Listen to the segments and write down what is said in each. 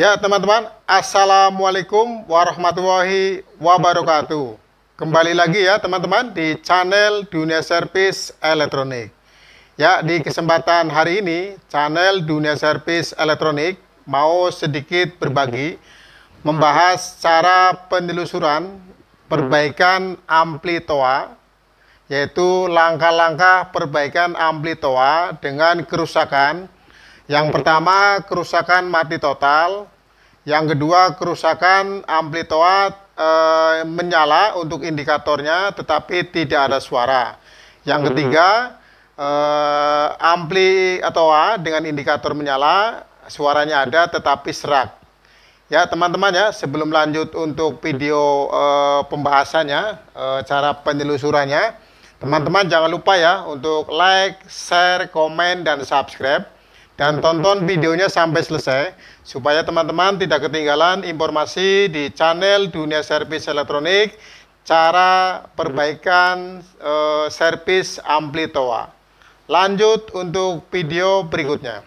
Ya teman-teman, Assalamualaikum warahmatullahi wabarakatuh. Kembali lagi ya teman-teman di channel Dunia Service Elektronik. Ya di kesempatan hari ini, channel Dunia Service Elektronik mau sedikit berbagi membahas cara penelusuran perbaikan ampli TOA yaitu langkah-langkah perbaikan ampli TOA dengan kerusakan yang pertama kerusakan mati total, yang kedua kerusakan amplitoat e, eh, menyala untuk indikatornya tetapi tidak ada suara. Yang hmm. ketiga e, ampli atau A dengan indikator menyala, suaranya ada tetapi serak. Ya teman-teman ya, sebelum lanjut untuk video e, pembahasannya, e, cara penelusurannya, teman-teman hmm. jangan lupa ya untuk like, share, komen, dan subscribe dan hmm. tonton videonya sampai selesai supaya teman-teman tidak ketinggalan informasi di channel Dunia Servis Elektronik cara perbaikan uh, servis toa. Lanjut untuk video berikutnya.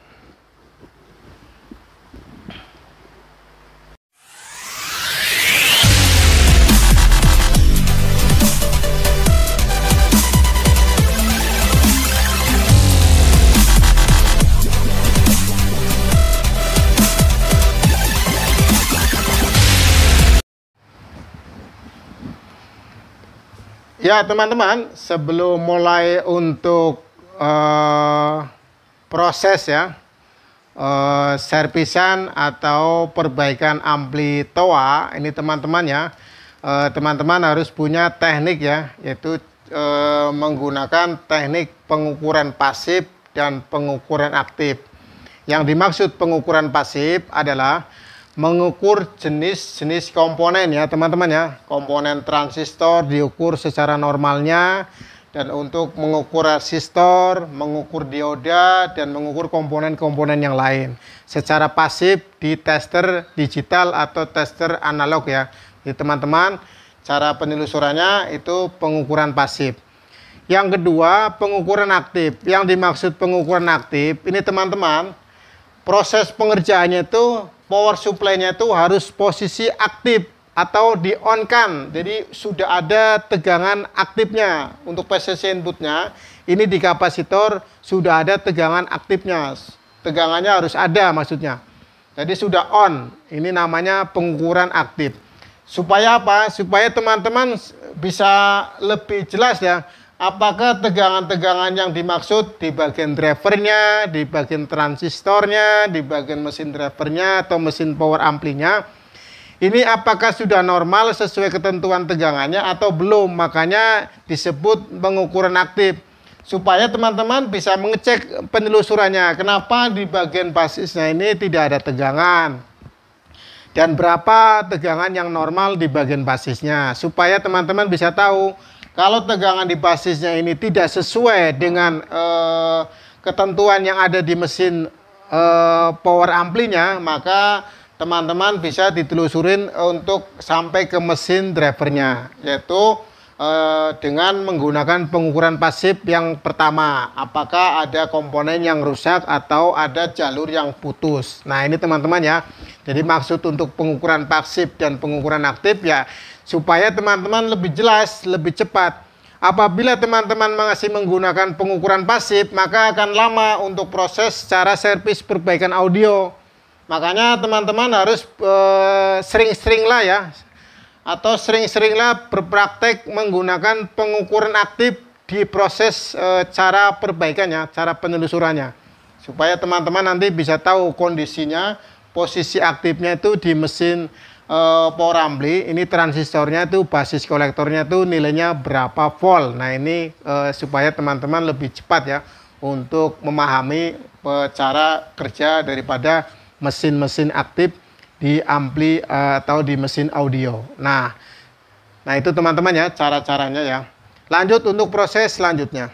Ya teman-teman, sebelum mulai untuk uh, proses ya uh, servisan atau perbaikan ampli toa ini teman-teman ya eh, teman-teman uh, harus punya teknik ya yaitu uh, menggunakan teknik pengukuran pasif dan pengukuran aktif. Yang dimaksud pengukuran pasif adalah mengukur jenis-jenis komponen ya teman-teman ya komponen transistor diukur secara normalnya dan untuk mengukur resistor, mengukur dioda dan mengukur komponen-komponen yang lain secara pasif di tester digital atau tester analog ya jadi teman-teman cara penelusurannya itu pengukuran pasif yang kedua pengukuran aktif yang dimaksud pengukuran aktif ini teman-teman proses pengerjaannya itu power supply-nya itu harus posisi aktif atau di on kan. Jadi sudah ada tegangan aktifnya untuk PCC inputnya. Ini di kapasitor sudah ada tegangan aktifnya. Tegangannya harus ada maksudnya. Jadi sudah on. Ini namanya pengukuran aktif. Supaya apa? Supaya teman-teman bisa lebih jelas ya apakah tegangan-tegangan yang dimaksud di bagian drivernya, di bagian transistornya, di bagian mesin drivernya atau mesin power amplinya. Ini apakah sudah normal sesuai ketentuan tegangannya atau belum? Makanya disebut pengukuran aktif. Supaya teman-teman bisa mengecek penelusurannya. Kenapa di bagian basisnya ini tidak ada tegangan? Dan berapa tegangan yang normal di bagian basisnya? Supaya teman-teman bisa tahu kalau tegangan di basisnya ini tidak sesuai dengan eh, ketentuan yang ada di mesin eh, power amplinya, maka teman-teman bisa ditelusurin untuk sampai ke mesin drivernya, yaitu Eh, dengan menggunakan pengukuran pasif yang pertama apakah ada komponen yang rusak atau ada jalur yang putus nah ini teman-teman ya jadi maksud untuk pengukuran pasif dan pengukuran aktif ya supaya teman-teman lebih jelas lebih cepat apabila teman-teman masih menggunakan pengukuran pasif maka akan lama untuk proses cara servis perbaikan audio makanya teman-teman harus eh, sering-sering eh, lah ya atau sering-seringlah berpraktek menggunakan pengukuran aktif di proses e, cara perbaikannya, cara penelusurannya. Supaya teman-teman nanti bisa tahu kondisinya, posisi aktifnya itu di mesin e, eh, ampli, ini transistornya itu basis kolektornya itu nilainya berapa volt. Nah, ini e, supaya teman-teman lebih cepat ya untuk memahami e, cara kerja daripada mesin-mesin aktif di ampli eh, atau di mesin audio. Nah, nah itu teman-teman ya cara-caranya ya. Lanjut untuk proses selanjutnya.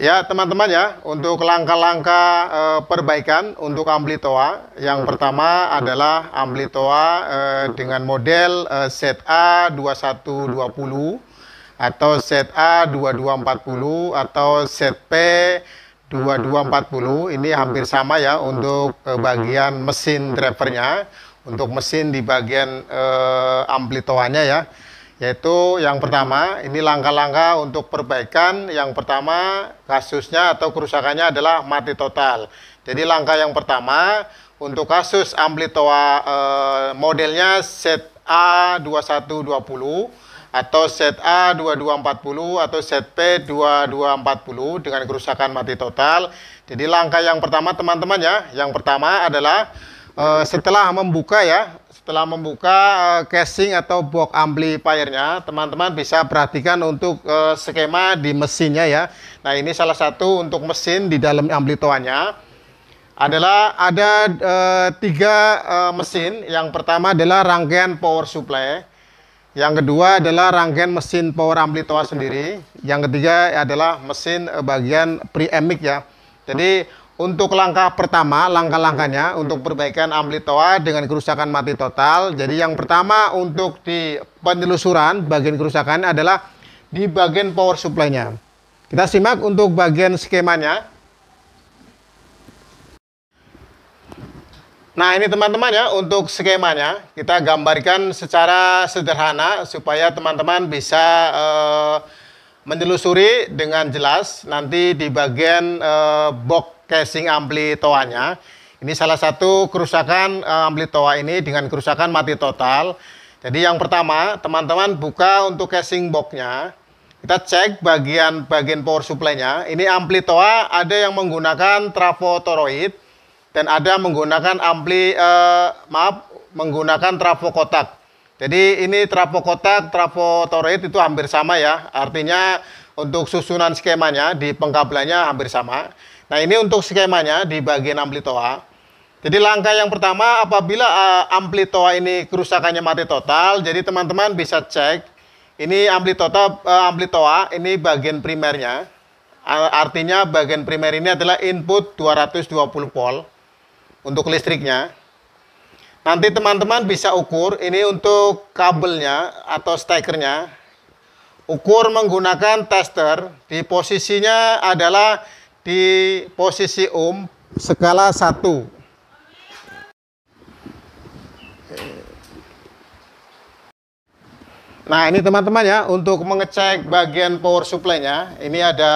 Ya teman-teman ya, untuk langkah-langkah e, perbaikan untuk ampli toa, yang pertama adalah ampli toa e, dengan model e, ZA2120 atau ZA2240 atau ZP 2240 ini hmm. hampir sama ya untuk uh, bagian hmm. mesin drivernya untuk mesin di bagian uh, amplitoannya ya yaitu yang pertama ini langkah-langkah untuk perbaikan yang pertama kasusnya atau kerusakannya adalah mati total jadi langkah yang pertama untuk kasus amplitoa uh, modelnya ZA2120 atau set A 2240 atau set P 2240 dengan kerusakan mati total. Jadi langkah yang pertama teman-teman ya, yang pertama adalah e, setelah membuka ya, setelah membuka e, casing atau box amplifiernya, teman-teman bisa perhatikan untuk e, skema di mesinnya ya. Nah ini salah satu untuk mesin di dalam amplitoannya adalah ada e, tiga e, mesin. Yang pertama adalah rangkaian power supply. Yang kedua adalah rangkaian mesin power amplitua sendiri. Yang ketiga adalah mesin eh, bagian preamp ya. Jadi untuk langkah pertama, langkah-langkahnya untuk perbaikan amplitua dengan kerusakan mati total. Jadi yang pertama untuk di penelusuran bagian kerusakan adalah di bagian power supply-nya. Kita simak untuk bagian skemanya. Nah ini teman-teman ya untuk skemanya kita gambarkan secara sederhana supaya teman-teman bisa eh, menelusuri dengan jelas nanti di bagian eh, box casing ampli toanya. Ini salah satu kerusakan eh, ampli toa ini dengan kerusakan mati total. Jadi yang pertama teman-teman buka untuk casing boxnya. Kita cek bagian bagian power supply-nya. Ini ampli toa ada yang menggunakan trafo toroid dan ada menggunakan ampli eh, maaf menggunakan trafo kotak. Jadi ini trafo kotak, trafo toroid itu hampir sama ya. Artinya untuk susunan skemanya di pengkabelannya hampir sama. Nah, ini untuk skemanya di bagian ampli toa. Jadi langkah yang pertama apabila eh, ampli toa ini kerusakannya mati total, jadi teman-teman bisa cek ini ampli toa, eh, ampli toa ini bagian primernya. Artinya bagian primer ini adalah input 220 volt untuk listriknya. Nanti teman-teman bisa ukur, ini untuk kabelnya atau stekernya. Ukur menggunakan tester, di posisinya adalah di posisi ohm skala 1. Nah ini teman-teman ya, untuk mengecek bagian power supply-nya, ini ada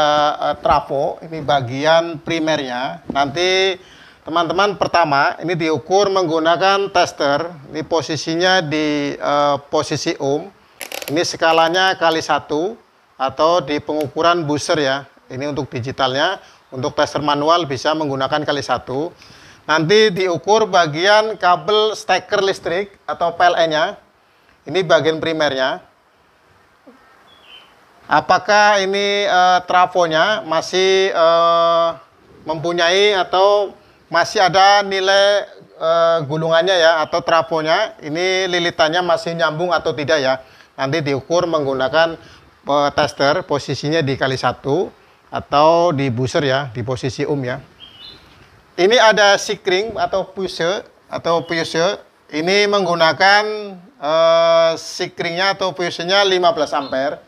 eh, trafo, ini bagian primernya. Nanti Teman-teman pertama ini diukur menggunakan tester. Ini posisinya di uh, posisi ohm. Ini skalanya kali satu atau di pengukuran booster ya. Ini untuk digitalnya. Untuk tester manual bisa menggunakan kali satu. Nanti diukur bagian kabel steker listrik atau PLN-nya. Ini bagian primernya. Apakah ini e, trafonya masih e, mempunyai atau masih ada nilai e, gulungannya ya atau trafonya. Ini lilitannya masih nyambung atau tidak ya. Nanti diukur menggunakan e, tester posisinya di kali satu atau di buser ya, di posisi um ya. Ini ada sikring atau puse atau puse. Ini menggunakan e, sikringnya atau fuse-nya 15 ampere.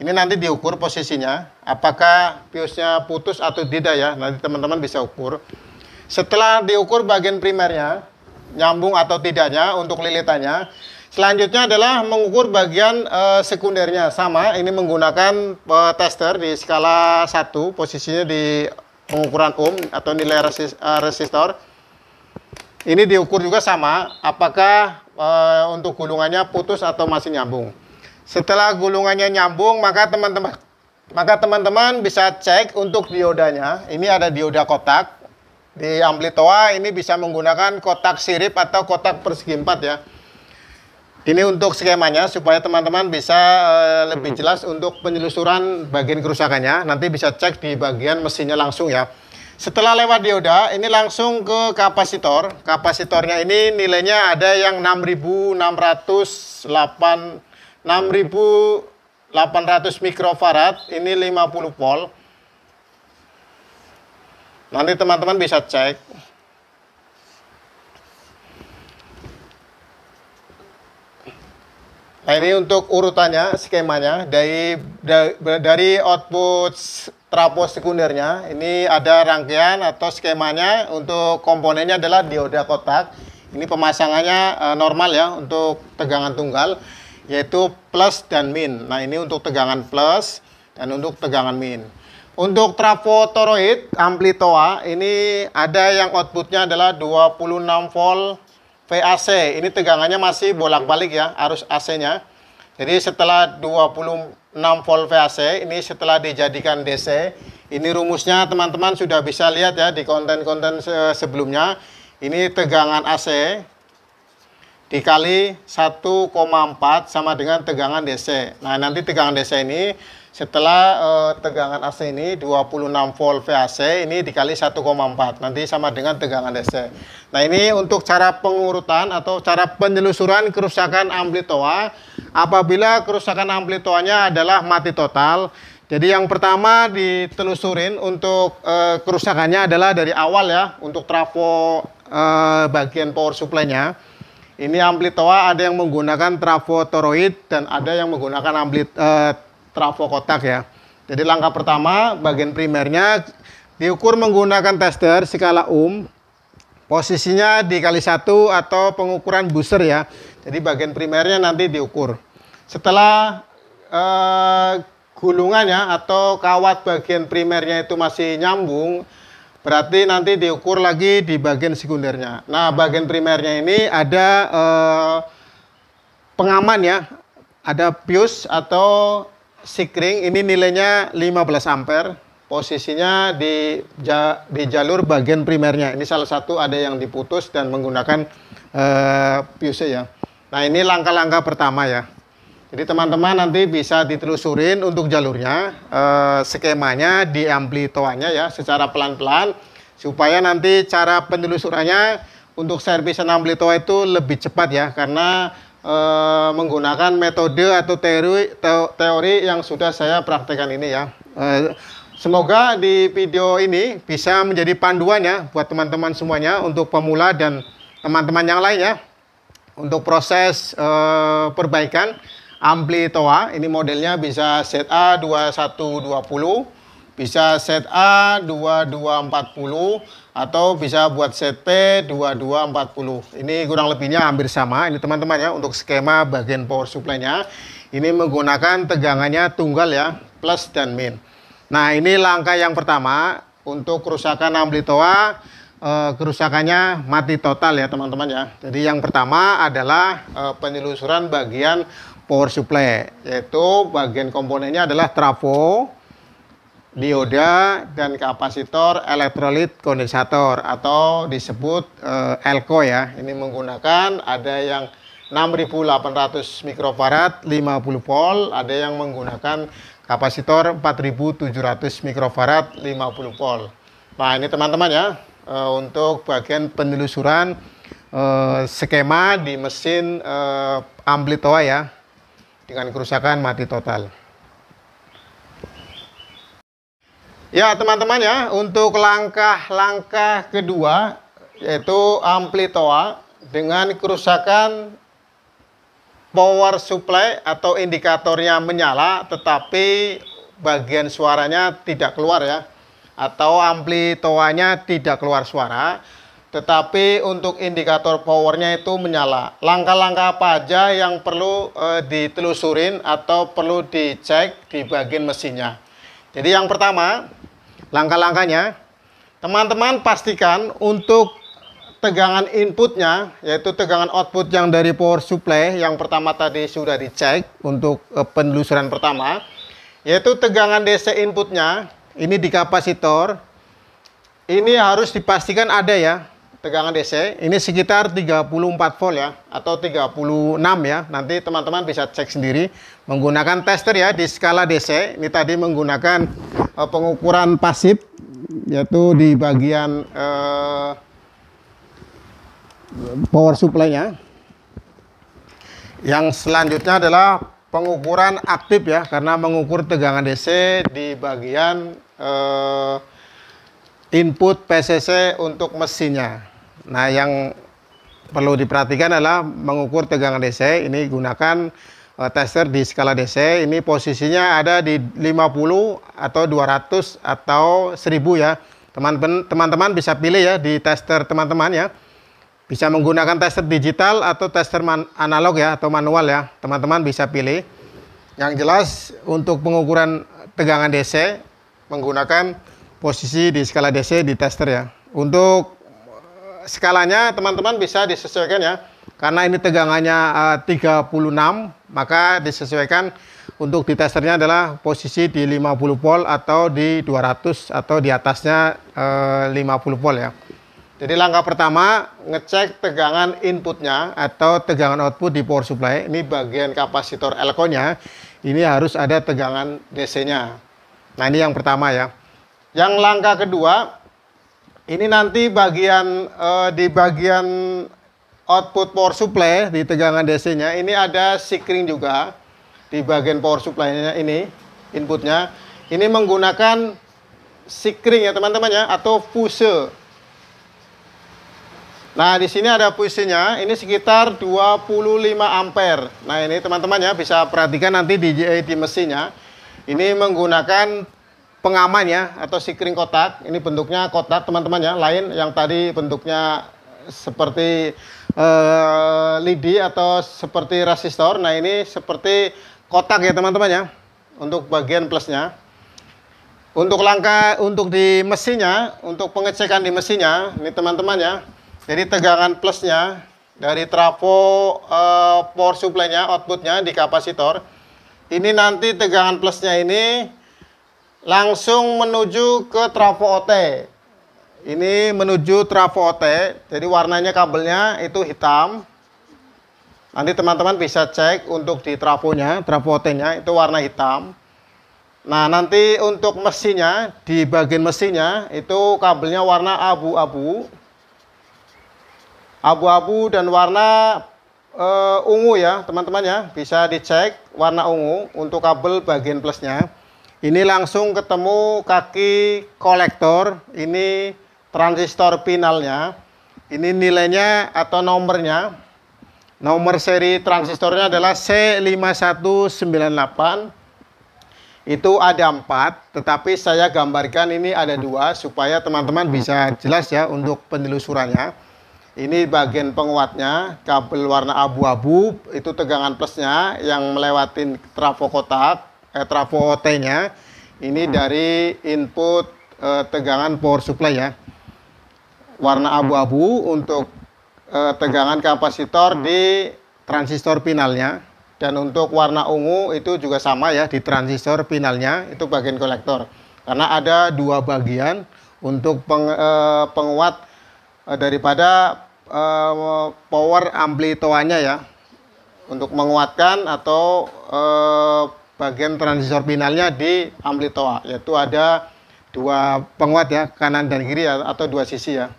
Ini nanti diukur posisinya, apakah fuse-nya putus atau tidak ya. Nanti teman-teman bisa ukur. Setelah diukur bagian primernya, nyambung atau tidaknya untuk lilitannya. Selanjutnya adalah mengukur bagian e, sekundernya sama. Ini menggunakan e, tester di skala 1, posisinya di pengukuran ohm atau nilai resist, e, eh, resistor. Ini diukur juga sama, apakah e, untuk gulungannya putus atau masih nyambung. Setelah gulungannya nyambung, maka teman-teman maka teman-teman bisa cek untuk diodanya. Ini ada dioda kotak di Amplitoa ini bisa menggunakan kotak sirip atau kotak persegi empat ya. Ini untuk skemanya supaya teman-teman bisa eh, lebih jelas untuk penyelusuran bagian kerusakannya. Nanti bisa cek di bagian mesinnya langsung ya. Setelah lewat dioda, ini langsung ke kapasitor. Kapasitornya ini nilainya ada yang 6608 6800 mikrofarad, ini 50 volt. Nanti teman-teman bisa cek. Nah ini untuk urutannya, skemanya dari dari output trapo sekundernya. Ini ada rangkaian atau skemanya untuk komponennya adalah dioda kotak. Ini pemasangannya eh, normal ya untuk tegangan tunggal yaitu plus dan min. Nah ini untuk tegangan plus dan untuk tegangan min. Untuk trafo toroid ampli toa ini ada yang outputnya adalah 26 volt VAC. Ini tegangannya masih bolak-balik ya arus AC-nya. Jadi setelah 26 volt VAC ini setelah dijadikan DC. Ini rumusnya teman-teman sudah bisa lihat ya di konten-konten sebelumnya. Ini tegangan AC dikali 1,4 sama dengan tegangan DC. Nah, nanti tegangan DC ini setelah uh, tegangan AC ini 26 volt VAC ini dikali 1,4 nanti sama dengan tegangan DC nah ini untuk cara pengurutan atau cara penelusuran kerusakan ampli apabila kerusakan ampli toanya adalah mati total jadi yang pertama ditelusurin untuk uh, kerusakannya adalah dari awal ya untuk trafo uh, bagian power supply-nya ini ampli ada yang menggunakan trafo toroid dan ada yang menggunakan ampli uh, trafo kotak ya. Jadi langkah pertama bagian primernya diukur menggunakan tester skala ohm. Posisinya di kali satu atau pengukuran booster ya. Jadi bagian primernya nanti diukur. Setelah eh, gulungannya atau kawat bagian primernya itu masih nyambung, berarti nanti diukur lagi di bagian sekundernya. Nah, bagian primernya ini ada eh, pengaman ya, ada pius atau Sikring ini nilainya 15 ampere, posisinya di ja, di jalur bagian primernya. Ini salah satu ada yang diputus dan menggunakan uh, eh, fuse ya. Nah, ini langkah-langkah pertama ya. Jadi teman-teman nanti bisa ditelusurin untuk jalurnya, uh, skemanya di amplitoanya ya secara pelan-pelan supaya nanti cara penelusurannya untuk servis enam amplitoa itu lebih cepat ya karena Eh, menggunakan metode atau teori teori yang sudah saya praktekkan ini ya. Eh, semoga di video ini bisa menjadi panduan ya buat teman-teman semuanya untuk pemula dan teman-teman yang lain ya untuk proses e, perbaikan ampli toa. Ini modelnya bisa set A 2120, bisa set A 2240 atau bisa buat CT 2240. Ini kurang lebihnya hampir sama. Ini teman-teman ya untuk skema bagian power supply-nya. Ini menggunakan tegangannya tunggal ya, plus dan min. Nah, ini langkah yang pertama untuk kerusakan amplitoa eh, kerusakannya mati total ya teman-teman ya. Jadi yang pertama adalah eh, penyelusuran bagian power supply yaitu bagian komponennya adalah trafo dioda dan kapasitor elektrolit kondensator atau disebut e, elko ya. Ini menggunakan ada yang 6800 mikrofarad 50 volt, ada yang menggunakan kapasitor 4700 mikrofarad 50 volt. Nah, ini teman-teman ya e, untuk bagian penelusuran e, skema di mesin e, amplitoa ya dengan kerusakan mati total. Ya teman-teman ya, untuk langkah-langkah kedua yaitu amplitoa dengan kerusakan power supply atau indikatornya menyala tetapi bagian suaranya tidak keluar ya atau amplitoanya tidak keluar suara tetapi untuk indikator powernya itu menyala langkah-langkah apa aja yang perlu e, ditelusurin atau perlu dicek di bagian mesinnya jadi yang pertama langkah-langkahnya teman-teman pastikan untuk tegangan inputnya yaitu tegangan output yang dari power supply yang pertama tadi sudah dicek untuk eh, penelusuran pertama yaitu tegangan DC inputnya ini di kapasitor ini harus dipastikan ada ya tegangan DC ini sekitar 34 volt ya atau 36 ya nanti teman-teman bisa cek sendiri menggunakan tester ya di skala DC ini tadi menggunakan uh, pengukuran pasif yaitu di bagian uh, power supply nya yang selanjutnya adalah pengukuran aktif ya karena mengukur tegangan DC di bagian uh, input PCC untuk mesinnya Nah, yang perlu diperhatikan adalah mengukur tegangan DC. Ini gunakan uh, tester di skala DC. Ini posisinya ada di 50 atau 200 atau 1000 ya. Teman-teman bisa pilih ya di tester teman-teman ya. Bisa menggunakan tester digital atau tester analog ya atau manual ya. Teman-teman bisa pilih. Yang jelas untuk pengukuran tegangan DC menggunakan posisi di skala DC di tester ya. Untuk skalanya teman-teman bisa disesuaikan ya. Karena ini tegangannya eh, uh, 36, maka disesuaikan untuk di testernya adalah posisi di 50 volt atau di 200 atau di atasnya eh, uh, 50 volt ya. Jadi langkah pertama ngecek tegangan inputnya atau tegangan output di power supply. Ini bagian kapasitor elko-nya. Ini harus ada tegangan DC-nya. Nah, ini yang pertama ya. Yang langkah kedua ini nanti bagian uh, di bagian output power supply di tegangan DC-nya ini ada sikring juga di bagian power supply-nya ini inputnya. Ini menggunakan sikring ya teman-teman ya atau fuse. Nah, di sini ada fuse ini sekitar 25 ampere. Nah, ini teman-teman ya bisa perhatikan nanti di di mesinnya. Ini menggunakan pengaman ya atau sikring kotak. Ini bentuknya kotak teman-teman ya, lain yang tadi bentuknya seperti eh, lidi atau seperti resistor. Nah, ini seperti kotak ya teman-teman ya untuk bagian plusnya. Untuk langkah untuk di mesinnya, untuk pengecekan di mesinnya, ini teman-teman ya. Jadi tegangan plusnya dari trafo eh, power supply-nya outputnya di kapasitor. Ini nanti tegangan plusnya ini langsung menuju ke trafo OT. Ini menuju trafo OT. Jadi warnanya kabelnya itu hitam. Nanti teman-teman bisa cek untuk di trafonya, trafo OT-nya itu warna hitam. Nah, nanti untuk mesinnya, di bagian mesinnya itu kabelnya warna abu-abu. Abu-abu dan warna e, ungu ya, teman-teman ya. Bisa dicek warna ungu untuk kabel bagian plusnya. Ini langsung ketemu kaki kolektor, ini transistor finalnya. Ini nilainya atau nomornya. Nomor seri transistornya adalah C5198. Itu ada empat, tetapi saya gambarkan ini ada dua supaya teman-teman bisa jelas ya untuk penelusurannya. Ini bagian penguatnya, kabel warna abu-abu, itu tegangan plusnya yang melewatin trafo kotak Eh, trafo ot nya ini hmm. dari input eh, tegangan power supply ya. Warna hmm. abu-abu untuk eh, tegangan kapasitor hmm. di transistor finalnya dan untuk warna ungu itu juga sama ya di transistor finalnya itu bagian kolektor. Karena ada dua bagian untuk peng, eh, penguat eh, daripada eh, power amplitoanya ya untuk menguatkan atau eh, bagian transistor finalnya di amplitoa yaitu ada dua penguat ya kanan dan kiri ya, atau dua sisi ya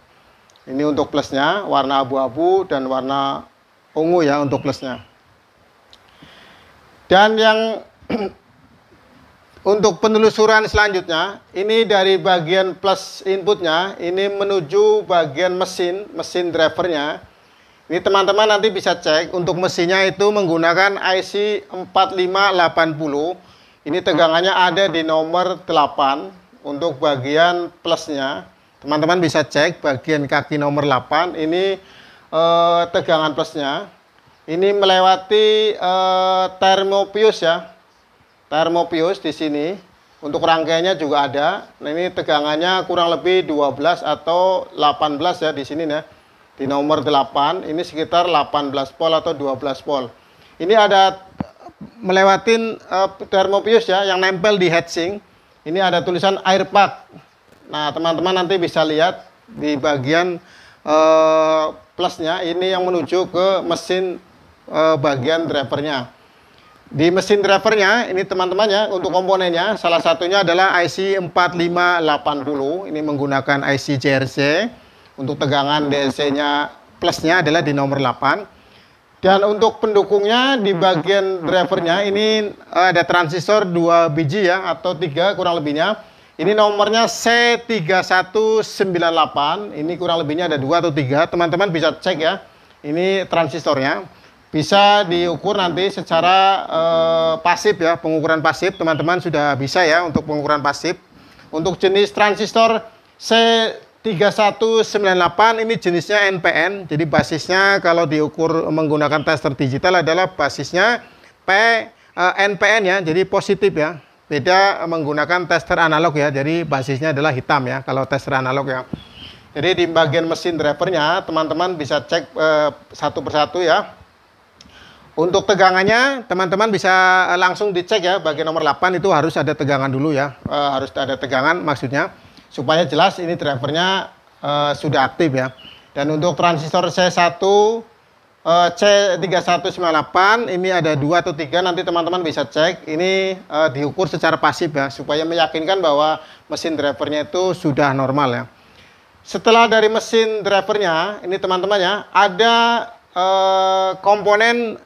ini untuk plusnya warna abu-abu dan warna ungu ya untuk plusnya dan yang untuk penelusuran selanjutnya ini dari bagian plus inputnya ini menuju bagian mesin mesin drivernya ini teman-teman nanti bisa cek untuk mesinnya itu menggunakan IC 4580. Ini tegangannya ada di nomor 8 untuk bagian plusnya. Teman-teman bisa cek bagian kaki nomor 8 ini eh, tegangan plusnya. Ini melewati eh, termopius ya. Termopius di sini. Untuk rangkaiannya juga ada. Nah, ini tegangannya kurang lebih 12 atau 18 ya di sini ya di nomor 8 ini sekitar 18 volt atau 12 volt ini ada melewatin uh, eh, termopius ya yang nempel di heatsink ini ada tulisan air pack nah teman-teman nanti bisa lihat di bagian uh, plusnya ini yang menuju ke mesin uh, bagian drivernya di mesin drivernya ini teman temannya untuk komponennya salah satunya adalah IC 4580 ini menggunakan IC JRC untuk tegangan dc nya plusnya adalah di nomor 8. Dan untuk pendukungnya di bagian drivernya ini eh, ada transistor 2 biji ya atau 3 kurang lebihnya. Ini nomornya C3198. Ini kurang lebihnya ada 2 atau 3. Teman-teman bisa cek ya. Ini transistornya. Bisa diukur nanti secara eh, pasif ya, pengukuran pasif. Teman-teman sudah bisa ya untuk pengukuran pasif. Untuk jenis transistor C 3198 ini jenisnya NPN. Jadi basisnya kalau diukur menggunakan tester digital adalah basisnya P NPN eh, ya. Jadi positif ya. Beda menggunakan tester analog ya. Jadi basisnya adalah hitam ya kalau tester analog ya. Jadi di bagian mesin drivernya teman-teman bisa cek eh, satu persatu ya. Untuk tegangannya, teman-teman bisa langsung dicek ya. Bagian nomor 8 itu harus ada tegangan dulu ya. Eh, harus ada tegangan maksudnya supaya jelas ini drivernya uh, sudah aktif ya. Dan untuk transistor C1 eh, C3198 ini ada dua atau tiga nanti teman-teman bisa cek. Ini uh, diukur secara pasif ya supaya meyakinkan bahwa mesin drivernya itu sudah normal ya. Setelah dari mesin drivernya, ini teman-teman ya, ada uh, komponen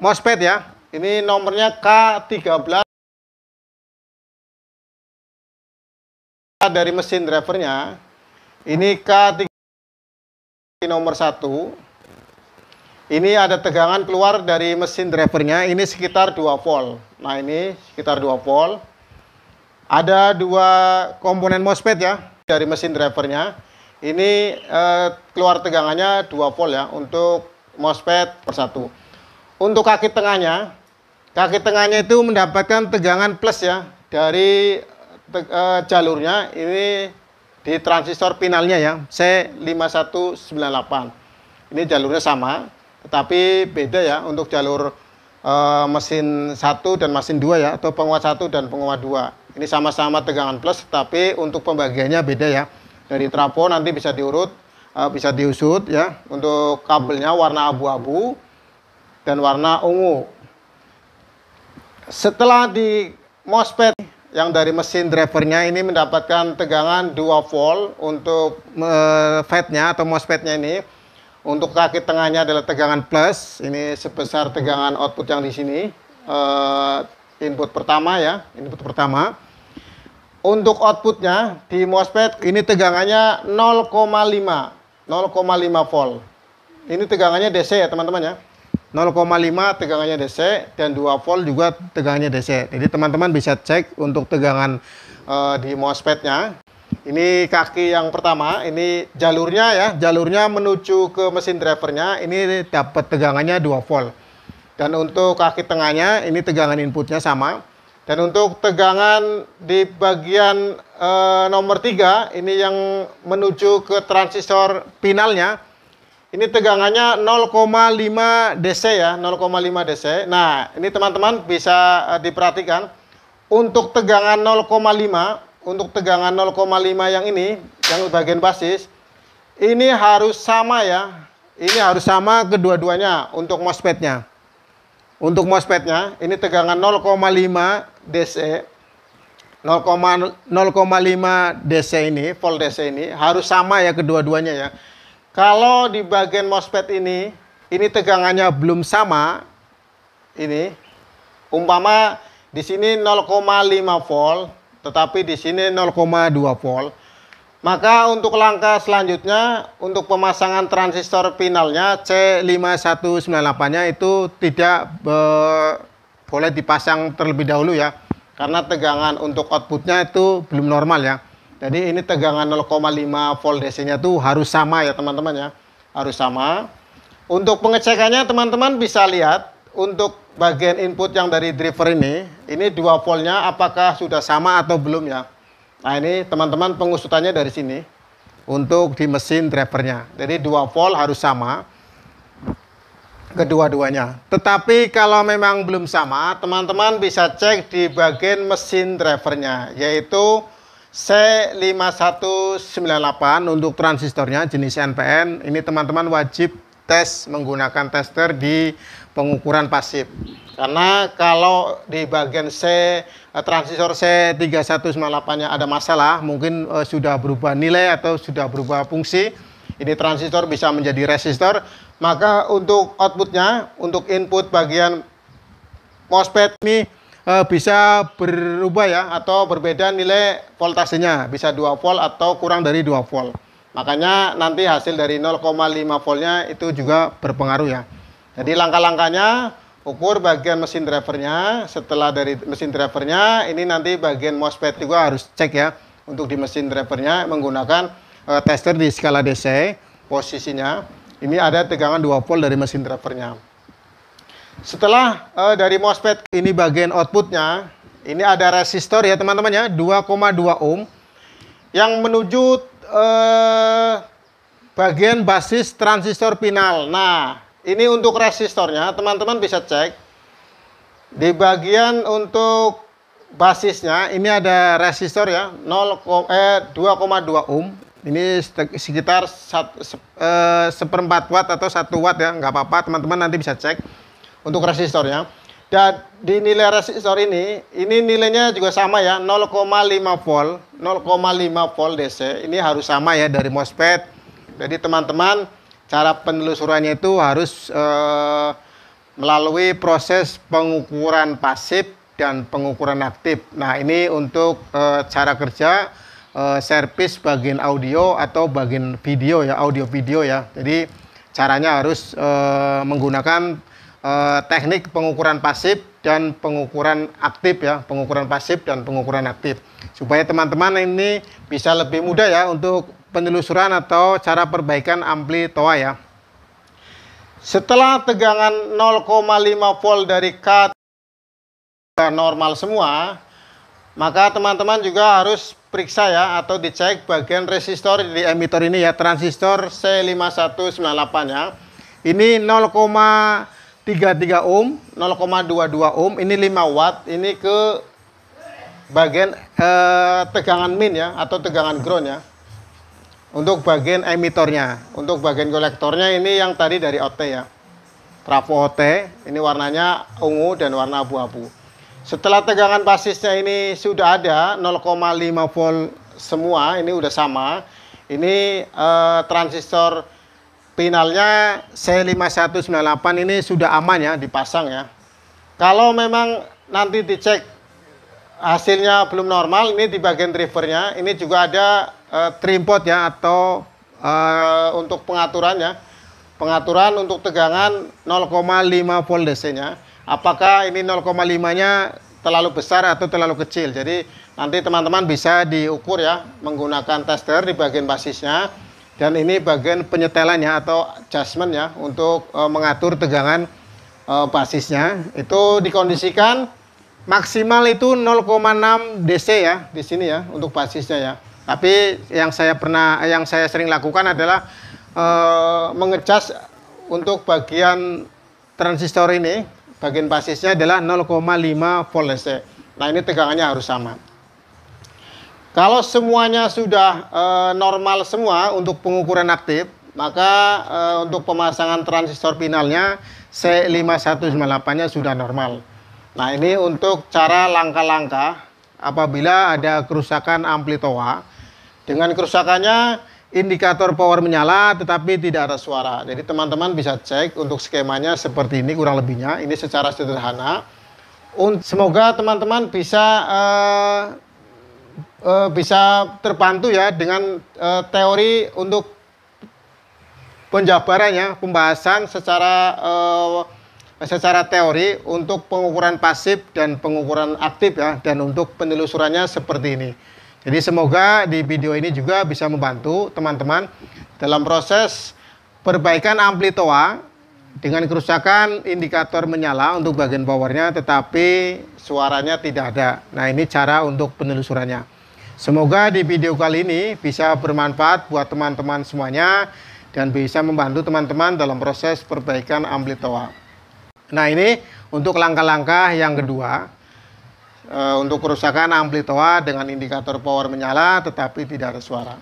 MOSFET ya. Ini nomornya K13 dari mesin drivernya ini K3 nomor 1 ini ada tegangan keluar dari mesin drivernya ini sekitar 2 volt nah ini sekitar 2 volt ada dua komponen MOSFET ya dari mesin drivernya ini eh, keluar tegangannya 2 volt ya untuk MOSFET satu. untuk kaki tengahnya kaki tengahnya itu mendapatkan tegangan plus ya dari Eh, jalurnya ini di transistor finalnya ya C5198 ini jalurnya sama tetapi beda ya untuk jalur uh, mesin 1 dan mesin 2 ya atau penguat 1 dan penguat 2 ini sama-sama tegangan plus tapi untuk pembagiannya beda ya dari trafo nanti bisa diurut uh, bisa diusut ya untuk kabelnya warna abu-abu dan warna ungu setelah di MOSFET yang dari mesin drivernya ini mendapatkan tegangan 2 volt untuk uh, eh, fatnya atau MOSFETnya ini. Untuk kaki tengahnya adalah tegangan plus, ini sebesar tegangan output yang di sini. Uh, input pertama ya, input pertama. Untuk outputnya di MOSFET ini tegangannya 0,5, 0,5 volt. Ini tegangannya DC ya teman-teman ya. 0,5 tegangannya DC dan 2 volt juga tegangannya DC. Jadi teman-teman bisa cek untuk tegangan uh, di MOSFET-nya. Ini kaki yang pertama, ini jalurnya ya, jalurnya menuju ke mesin drivernya, ini dapat tegangannya 2 volt. Dan untuk kaki tengahnya, ini tegangan inputnya sama. Dan untuk tegangan di bagian eh, nomor 3, ini yang menuju ke transistor finalnya, ini tegangannya 0,5 DC ya, 0,5 DC. Nah, ini teman-teman bisa eh, diperhatikan untuk tegangan 0,5, untuk tegangan 0,5 yang ini, yang bagian basis, ini harus sama ya. Ini harus sama kedua-duanya untuk MOSFET-nya. Untuk MOSFET-nya, ini tegangan 0,5 DC. 0,5 DC ini, volt DC ini harus sama ya kedua-duanya ya. Kalau di bagian MOSFET ini, ini tegangannya belum sama. Ini umpama di sini 0,5 volt, tetapi di sini 0,2 volt. Maka untuk langkah selanjutnya untuk pemasangan transistor finalnya C5198-nya itu tidak be, boleh dipasang terlebih dahulu ya. Karena tegangan untuk outputnya itu belum normal ya. Jadi ini tegangan 0,5 volt DC-nya tuh harus sama ya teman-teman ya. Harus sama. Untuk pengecekannya teman-teman bisa lihat untuk bagian input yang dari driver ini, ini 2 voltnya apakah sudah sama atau belum ya. Nah ini teman-teman pengusutannya dari sini untuk di mesin drivernya. Jadi 2 volt harus sama kedua-duanya. Tetapi kalau memang belum sama, teman-teman bisa cek di bagian mesin drivernya, yaitu C5198 untuk transistornya jenis NPN ini teman-teman wajib tes menggunakan tester di pengukuran pasif karena kalau di bagian C eh, transistor C3198 nya ada masalah mungkin eh, sudah berubah nilai atau sudah berubah fungsi ini transistor bisa menjadi resistor maka untuk outputnya untuk input bagian MOSFET ini Eh, bisa berubah ya atau berbeda nilai voltasenya bisa 2 volt atau kurang dari 2 volt makanya nanti hasil dari 0,5 voltnya itu juga berpengaruh ya jadi langkah-langkahnya ukur bagian mesin drivernya setelah dari mesin drivernya ini nanti bagian MOSFET juga harus cek ya untuk di mesin drivernya menggunakan uh, tester di skala DC posisinya ini ada tegangan 2 volt dari mesin drivernya setelah uh, dari MOSFET ini bagian outputnya, ini ada resistor ya teman-teman ya, 2,2 ohm yang menuju uh, bagian basis transistor final. Nah, ini untuk resistornya teman-teman bisa cek di bagian untuk basisnya ini ada resistor ya 0 eh 2,2 ohm ini sekitar eh, seperempat watt atau satu watt ya nggak apa-apa teman-teman nanti bisa cek untuk resistornya. Dan di nilai resistor ini, ini nilainya juga sama ya, 0,5 volt, 0,5 volt DC. Ini harus sama ya dari MOSFET. Jadi teman-teman, cara penelusurannya itu harus eh, melalui proses pengukuran pasif dan pengukuran aktif. Nah, ini untuk eh, cara kerja eh, servis bagian audio atau bagian video ya, audio video ya. Jadi caranya harus eh, menggunakan Eh, teknik pengukuran pasif dan pengukuran aktif ya, pengukuran pasif dan pengukuran aktif. Supaya teman-teman ini bisa lebih mudah ya untuk penelusuran atau cara perbaikan ampli TOA ya. Setelah tegangan 0,5 volt dari K normal semua, maka teman-teman juga harus periksa ya atau dicek bagian resistor di emitor ini ya transistor C5198 ya. Ini 0, 33 ohm, 0,22 ohm, ini 5 watt, ini ke bagian eh, tegangan min ya atau tegangan ground ya. Untuk bagian emitornya, untuk bagian kolektornya ini yang tadi dari OT ya. Trafo OT, ini warnanya ungu dan warna abu-abu. Setelah tegangan basisnya ini sudah ada 0,5 volt semua, ini udah sama. Ini eh, transistor Finalnya C5198 ini sudah aman ya dipasang ya. Kalau memang nanti dicek hasilnya belum normal, ini di bagian drivernya. Ini juga ada uh, trim ya atau uh, untuk pengaturannya. Pengaturan untuk tegangan 0,5 volt DC-nya. Apakah ini 0,5-nya terlalu besar atau terlalu kecil. Jadi nanti teman-teman bisa diukur ya menggunakan tester di bagian basisnya dan ini bagian penyetelannya atau adjustment ya untuk e, mengatur tegangan e, basisnya itu dikondisikan maksimal itu 0,6 DC ya di sini ya untuk basisnya ya tapi yang saya pernah yang saya sering lakukan adalah e, mengecas untuk bagian transistor ini bagian basisnya adalah 0,5 volt DC nah ini tegangannya harus sama kalau semuanya sudah e, normal semua untuk pengukuran aktif, maka e, untuk pemasangan transistor finalnya C5198-nya sudah normal. Nah, ini untuk cara langkah-langkah apabila ada kerusakan amplitoa. Dengan kerusakannya indikator power menyala tetapi tidak ada suara. Jadi teman-teman bisa cek untuk skemanya seperti ini kurang lebihnya. Ini secara sederhana. Semoga teman-teman bisa eh, uh, bisa terbantu ya dengan uh, teori untuk penjabarannya, pembahasan secara uh, secara teori untuk pengukuran pasif dan pengukuran aktif ya dan untuk penelusurannya seperti ini. Jadi semoga di video ini juga bisa membantu teman-teman dalam proses perbaikan amplitoa dengan kerusakan indikator menyala untuk bagian powernya tetapi suaranya tidak ada. Nah ini cara untuk penelusurannya. Semoga di video kali ini bisa bermanfaat buat teman-teman semuanya dan bisa membantu teman-teman dalam proses perbaikan ampli toa. Nah ini untuk langkah-langkah yang kedua eh, untuk kerusakan ampli toa dengan indikator power menyala tetapi tidak ada suara.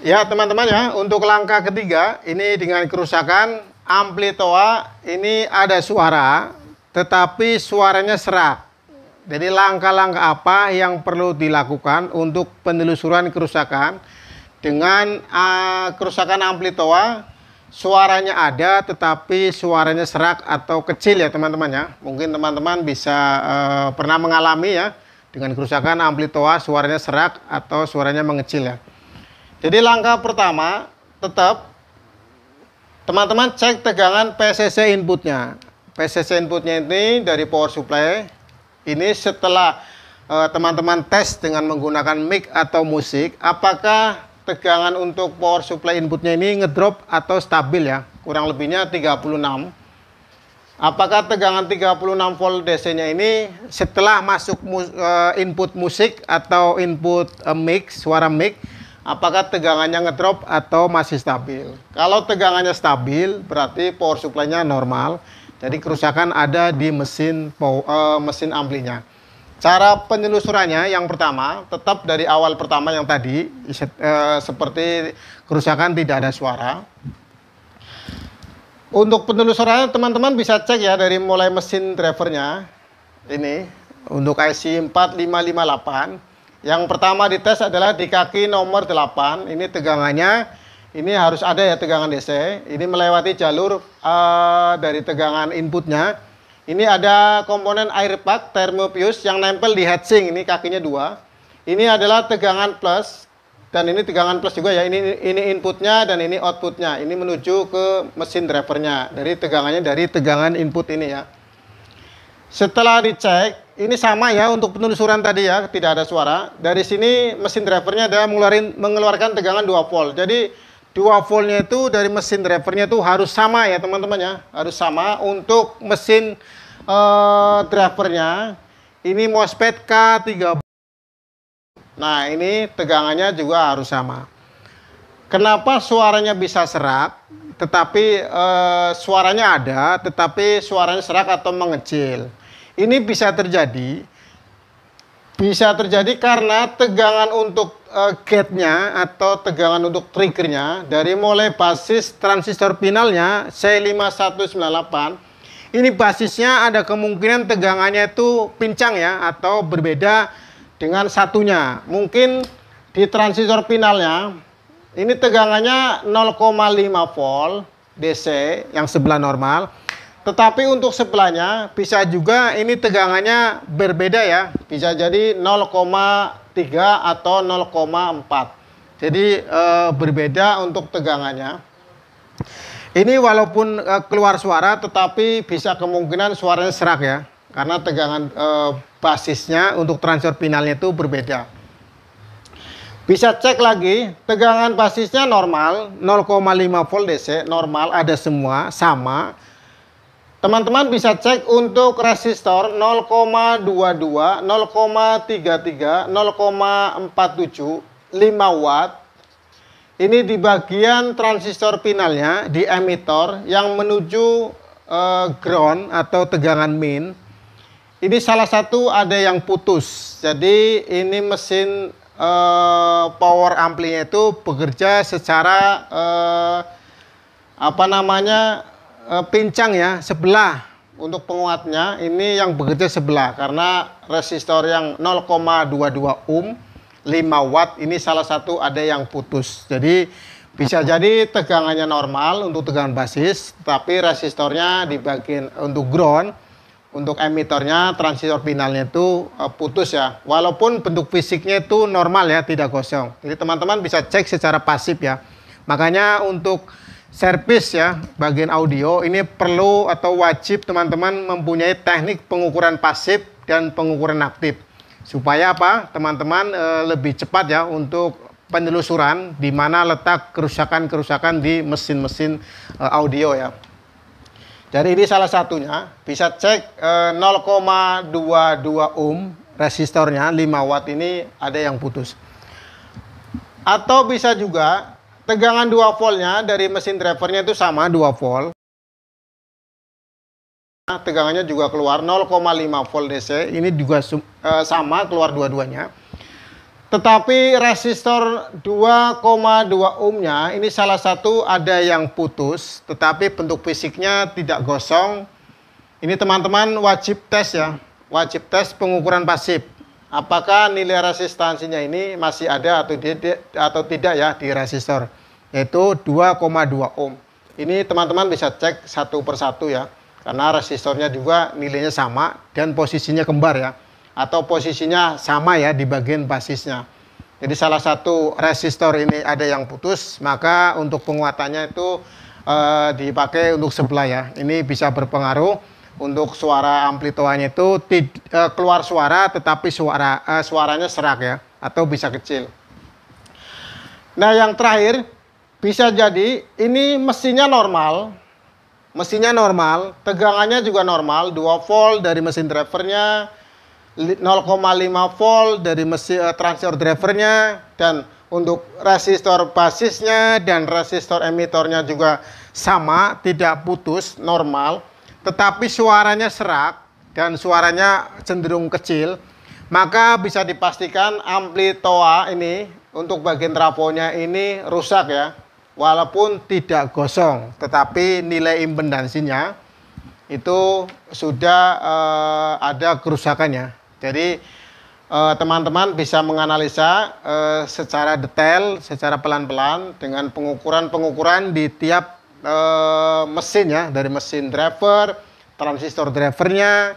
Ya teman-teman ya untuk langkah ketiga ini dengan kerusakan ampli toa ini ada suara tetapi suaranya serak. Jadi langkah-langkah apa yang perlu dilakukan untuk penelusuran kerusakan dengan uh, kerusakan amplitoa suaranya ada tetapi suaranya serak atau kecil ya teman-teman ya. Mungkin teman-teman bisa uh, pernah mengalami ya dengan kerusakan amplitoa suaranya serak atau suaranya mengecil ya. Jadi langkah pertama tetap teman-teman cek tegangan PCC inputnya VCC inputnya ini dari power supply ini setelah eh, teman-teman uh, tes dengan menggunakan mic atau musik apakah tegangan untuk power supply inputnya ini ngedrop atau stabil ya kurang lebihnya 36 apakah tegangan 36 volt DC nya ini setelah masuk mu uh, input musik atau input uh, mic suara mic apakah tegangannya ngedrop atau masih stabil kalau tegangannya stabil berarti power supply-nya normal jadi kerusakan ada di mesin uh, mesin amplinya. Cara penyelusurannya yang pertama tetap dari awal pertama yang tadi uh, seperti kerusakan tidak ada suara. Untuk penelusurannya teman-teman bisa cek ya dari mulai mesin drivernya ini untuk IC 4558. Yang pertama dites adalah di kaki nomor 8. Ini tegangannya ini harus ada ya tegangan DC. Ini melewati jalur uh, dari tegangan inputnya. Ini ada komponen air pack thermopius yang nempel di heatsink. Ini kakinya dua. Ini adalah tegangan plus dan ini tegangan plus juga ya. Ini ini inputnya dan ini outputnya. Ini menuju ke mesin drivernya dari tegangannya dari tegangan input ini ya. Setelah dicek, ini sama ya untuk penelusuran tadi ya, tidak ada suara. Dari sini mesin drivernya ada mengeluarkan, mengeluarkan tegangan 2 volt. Jadi dua voltnya itu dari mesin drivernya itu harus sama ya teman-teman ya harus sama untuk mesin uh, drivernya ini MOSFET K30 nah ini tegangannya juga harus sama kenapa suaranya bisa serak tetapi uh, suaranya ada tetapi suaranya serak atau mengecil ini bisa terjadi bisa terjadi karena tegangan untuk uh, gate-nya atau tegangan untuk triggernya dari mulai basis transistor finalnya C5198 ini basisnya ada kemungkinan tegangannya itu pincang ya atau berbeda dengan satunya mungkin di transistor finalnya ini tegangannya 0,5 volt DC yang sebelah normal tetapi untuk sebelahnya bisa juga ini tegangannya berbeda ya bisa jadi 0,5 3 atau 0,4. Jadi e, berbeda untuk tegangannya. Ini walaupun e, keluar suara tetapi bisa kemungkinan suaranya serak ya. Karena tegangan e, basisnya untuk transfer finalnya itu berbeda. Bisa cek lagi, tegangan basisnya normal, 0,5 volt DC, normal, ada semua, sama. Teman-teman bisa cek untuk resistor 0,22, 0,33, 0,47, 5 watt. Ini di bagian transistor finalnya di emitor yang menuju eh, ground atau tegangan min. Ini salah satu ada yang putus. Jadi ini mesin eh, power amplinya itu bekerja secara eh, apa namanya Eh, pincang ya sebelah untuk penguatnya ini yang bekerja sebelah karena resistor yang 0,22 ohm 5 watt ini salah satu ada yang putus jadi bisa jadi tegangannya normal untuk tegangan basis tapi resistornya di bagian untuk ground untuk emitornya transistor finalnya itu eh, putus ya walaupun bentuk fisiknya itu normal ya tidak kosong jadi teman-teman bisa cek secara pasif ya makanya untuk Servis ya bagian audio ini perlu atau wajib teman-teman mempunyai teknik pengukuran pasif dan pengukuran aktif supaya apa teman-teman e, lebih cepat ya untuk penelusuran di mana letak kerusakan-kerusakan di mesin-mesin e, audio ya. Jadi ini salah satunya bisa cek e, eh, 0,22 ohm resistornya 5 watt ini ada yang putus. Atau bisa juga tegangan 2 voltnya dari mesin drivernya itu sama 2 volt nah, tegangannya juga keluar 0,5 volt DC ini juga eh, sama keluar dua-duanya tetapi resistor 2,2 ohmnya ini salah satu ada yang putus tetapi bentuk fisiknya tidak gosong ini teman-teman wajib tes ya wajib tes pengukuran pasif apakah nilai resistansinya ini masih ada atau tidak ya di resistor yaitu 2,2 ohm. Ini teman-teman bisa cek satu persatu ya, karena resistornya juga nilainya sama dan posisinya kembar ya, atau posisinya sama ya di bagian basisnya. Jadi salah satu resistor ini ada yang putus, maka untuk penguatannya itu e, dipakai untuk sebelah ya. Ini bisa berpengaruh untuk suara amplituanya itu tid, e, keluar suara tetapi suara e, suaranya serak ya atau bisa kecil. Nah, yang terakhir bisa jadi ini mesinnya normal, mesinnya normal, tegangannya juga normal, 2 volt dari mesin drivernya, 0,5 volt dari mesin uh, eh, transistor drivernya, dan untuk resistor basisnya dan resistor emitornya juga sama, tidak putus, normal. Tetapi suaranya serak dan suaranya cenderung kecil, maka bisa dipastikan ampli toa ini untuk bagian trafonya ini rusak ya walaupun tidak gosong, tetapi nilai impedansinya itu sudah uh, ada kerusakannya. Jadi eh, teman-teman uh, bisa menganalisa uh, secara detail, secara pelan-pelan dengan pengukuran-pengukuran di tiap mesin ya, dari mesin driver, transistor drivernya,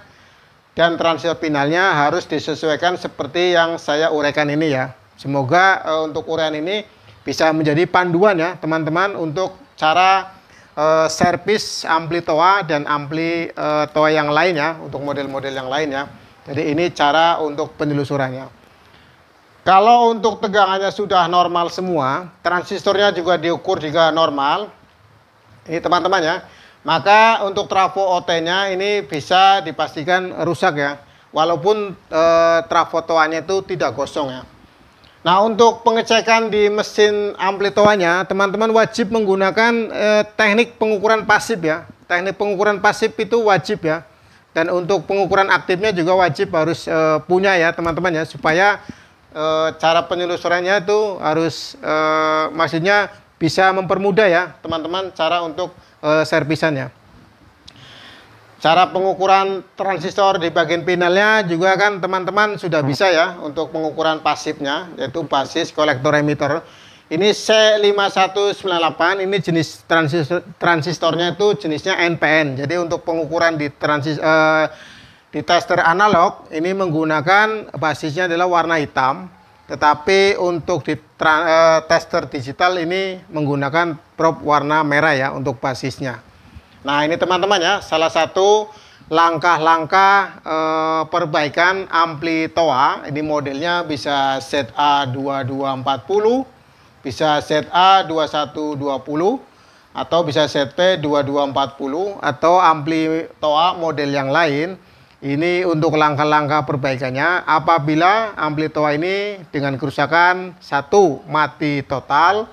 dan transistor finalnya harus disesuaikan seperti yang saya uraikan ini ya. Semoga untuk uraian ini bisa menjadi panduan ya teman-teman untuk cara uh, servis ampli toa dan ampli uh, toa yang lainnya untuk model-model yang lainnya Jadi ini cara untuk penelusurannya. Kalau untuk tegangannya sudah normal semua, transistornya juga diukur juga normal. Ini teman-teman ya. Maka untuk trafo OT-nya ini bisa dipastikan rusak ya. Walaupun e, trafo toanya itu tidak gosong ya. Nah, untuk pengecekan di mesin amplitoanya, teman-teman wajib menggunakan eh, teknik pengukuran pasif ya. Teknik pengukuran pasif itu wajib ya. Dan untuk pengukuran aktifnya juga wajib harus eh, punya ya, teman-teman ya, supaya eh, cara penyelusurannya itu harus eh, maksudnya bisa mempermudah ya, teman-teman cara untuk eh, servisannya. Cara pengukuran transistor di bagian panelnya juga kan teman-teman sudah bisa ya untuk pengukuran pasifnya yaitu basis kolektor emitter. Ini C5198 ini jenis transistor transistornya itu jenisnya NPN. Jadi untuk pengukuran di transis eh, di tester analog ini menggunakan basisnya adalah warna hitam. Tetapi untuk di eh, tester digital ini menggunakan probe warna merah ya untuk basisnya. Nah, ini teman-teman ya, salah satu langkah-langkah e, perbaikan ampli TOA. Ini modelnya bisa ZA2240, bisa ZA2120, atau bisa ZP2240, atau ampli TOA model yang lain. Ini untuk langkah-langkah perbaikannya. Apabila ampli TOA ini dengan kerusakan satu mati total,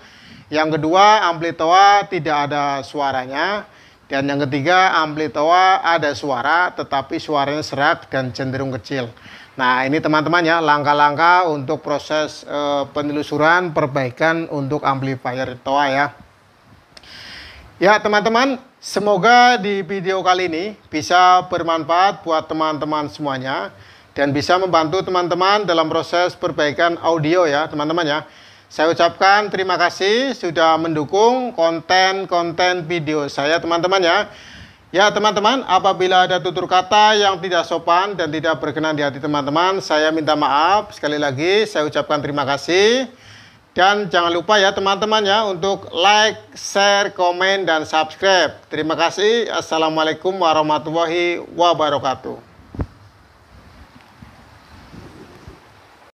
yang kedua ampli TOA tidak ada suaranya, dan yang ketiga, amplitoa ada suara tetapi suaranya serat dan cenderung kecil. Nah, ini teman-teman ya, langkah-langkah untuk proses e, penelusuran perbaikan untuk amplifier toa ya. Ya, teman-teman, semoga di video kali ini bisa bermanfaat buat teman-teman semuanya dan bisa membantu teman-teman dalam proses perbaikan audio ya, teman-teman ya. Saya ucapkan terima kasih sudah mendukung konten-konten video saya teman-teman ya. Ya teman-teman, apabila ada tutur kata yang tidak sopan dan tidak berkenan di hati teman-teman, saya minta maaf. Sekali lagi saya ucapkan terima kasih. Dan jangan lupa ya teman-teman ya untuk like, share, komen, dan subscribe. Terima kasih. Assalamualaikum warahmatullahi wabarakatuh.